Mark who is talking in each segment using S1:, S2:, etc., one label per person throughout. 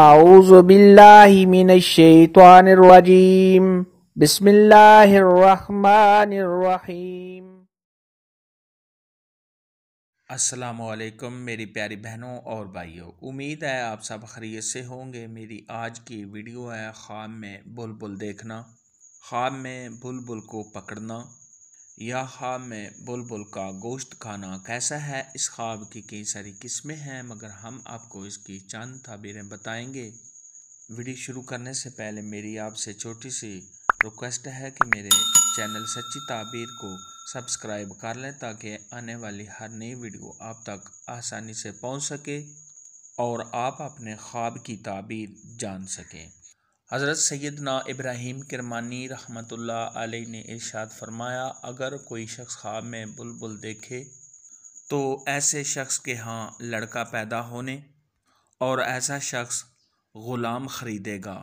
S1: أعوذ بالله मेरी प्यारी बहनों और भाइयों उम्मीद है आप सब खरीत से होंगे मेरी आज की वीडियो है ख्वाब में बुलबुल देखना ख्वाब में बुलबुल को पकड़ना यह ख्वाब में बुलबुल का गोश्त खाना कैसा है इस ख्वाब की कई सारी किस्में हैं मगर हम आपको इसकी चंद ताबीरें बताएंगे वीडियो शुरू करने से पहले मेरी आपसे छोटी सी रिक्वेस्ट है कि मेरे चैनल सच्ची ताबीर को सब्सक्राइब कर लें ताकि आने वाली हर नई वीडियो आप तक आसानी से पहुंच सके और आप अपने ख्वाब की ताबीर जान सकें हज़रत सैदना इब्राहिम किरमानी रहमत आलि ने इर्शाद फरमाया अगर कोई शख्स ख्वाब में बुलबुल देखे तो ऐसे शख्स के यहाँ लड़का पैदा होने और ऐसा शख्स ग़ुलाम ख़रीदेगा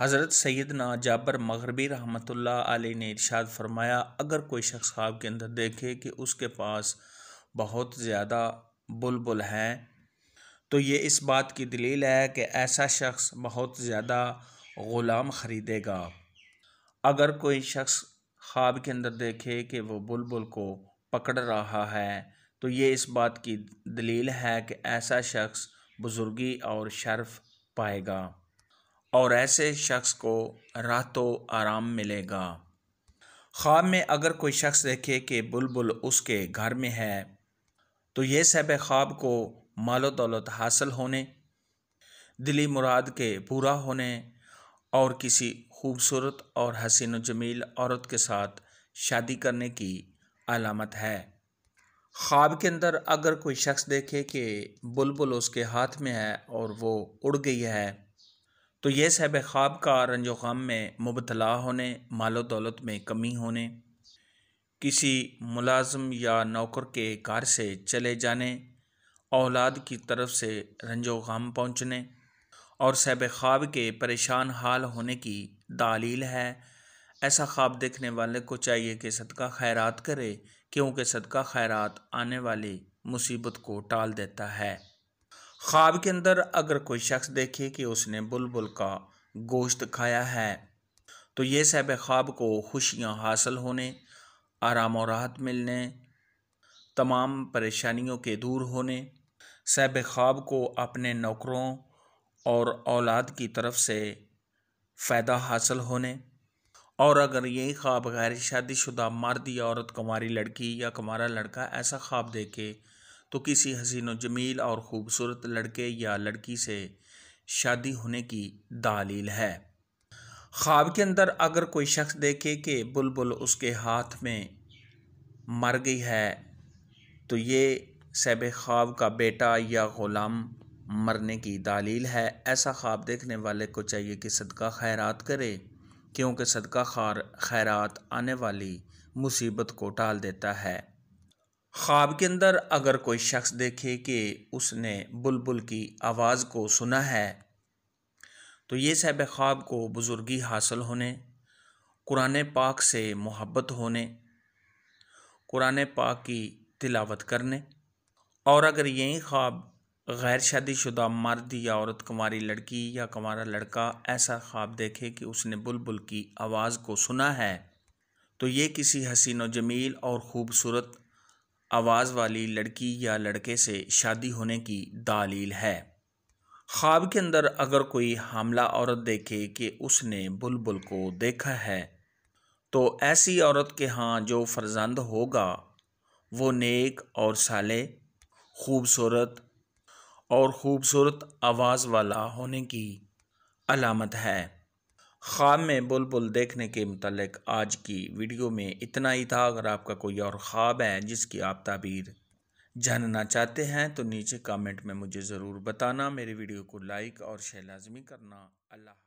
S1: हज़रत सैदना जाबर मगरबी रहमत आलि ने इर्शाद फरमाया अगर कोई शख्स ख्वाब के अंदर देखे कि उसके पास बहुत ज़्यादा बुलबुल हैं तो ये इस बात की दलील है कि ऐसा शख्स बहुत ज़्यादा ग़ुलाम ख़रीदेगा अगर कोई शख्स ख्वाब के अंदर देखे कि वो बुलबुल को पकड़ रहा है तो ये इस बात की दलील है कि ऐसा शख्स बुज़ुर्गी और शर्फ पाएगा और ऐसे शख्स को रातों आराम मिलेगा ख्वाब में अगर कोई शख्स देखे कि बुलबुल उसके घर में है तो ये सब ख्वाब को मालो दौलत हासिल होने दिली मुराद के पूरा होने और किसी खूबसूरत और हसीन जमील औरत के साथ शादी करने की अलामत है ख्वाब के अंदर अगर कोई शख्स देखे कि बुलबुल उसके हाथ में है और वो उड़ गई है तो यह सहब ख्वाब का रंजो गम में मुबतला होने मालो दौलत में कमी होने किसी मुलाजम या नौकर के कार से चले जाने औलाद की तरफ से रंजो गम पहुँचने और सहब ख्वाब के परेशान हाल होने की दालील है ऐसा ख्वाब देखने वाले को चाहिए कि सदका खैरात करे क्योंकि सदका खैरात आने वाली मुसीबत को टाल देता है ख्वाब के अंदर अगर कोई शख्स देखे कि उसने बुलबुल का गोश्त खाया है तो ये सैब ख्वाब को खुशियाँ हासिल होने आराम और राहत मिलने तमाम परेशानियों के दूर होने सैब ख़्वाब को अपने नौकरों और औलाद की तरफ से फ़ायदा हासिल होने और अगर यही ख्वाब गैर शादीशुदा मर्द या औरत कुमारी लड़की या कुमारा लड़का ऐसा ख्वाब देखे तो किसी हसीन जमील और ख़ूबसूरत लड़के या लड़की से शादी होने की दालील है ख्वाब के अंदर अगर कोई शख्स देखे कि बुलबुल उसके हाथ में मर गई है तो ये सैब ख्वाब का बेटा या ग़ुलाम मरने की दालील है ऐसा ख्वाब देखने वाले को चाहिए कि सदका खैरात करे क्योंकि सदका खार खैरात आने वाली मुसीबत को टाल देता है ख्वाब के अंदर अगर कोई शख्स देखे कि उसने बुलबुल की आवाज़ को सुना है तो ये सैब ख्वाब को बुज़ुर्गी हासिल होने कुरान पाक से मोहब्बत होने कुरान पाक की तिलावत करने और अगर यही ख्वाब गैर शादीशुदा मर्द या औरत कुंवारी लड़की या कुमारा लड़का ऐसा ख्वाब देखे कि उसने बुलबुल की आवाज़ को सुना है तो ये किसी हसीन व जमील और ख़ूबसूरत आवाज़ वाली लड़की या लड़के से शादी होने की दालील है ख्वाब के अंदर अगर कोई हमला औरत देखे कि उसने बुलबुल को देखा है तो ऐसी औरत के हाँ जो फर्जंद होगा वो नेक और साले खूबसूरत और ख़ूबसूरत आवाज़ वाला होने की अलामत है ख्वाब में बुलबुल देखने के मतलब आज की वीडियो में इतना ही था अगर आपका कोई और ख्वाब है जिसकी आप ताबीर जानना चाहते हैं तो नीचे कमेंट में मुझे ज़रूर बताना मेरी वीडियो को लाइक और शेयर लाजमी करना अल्लाह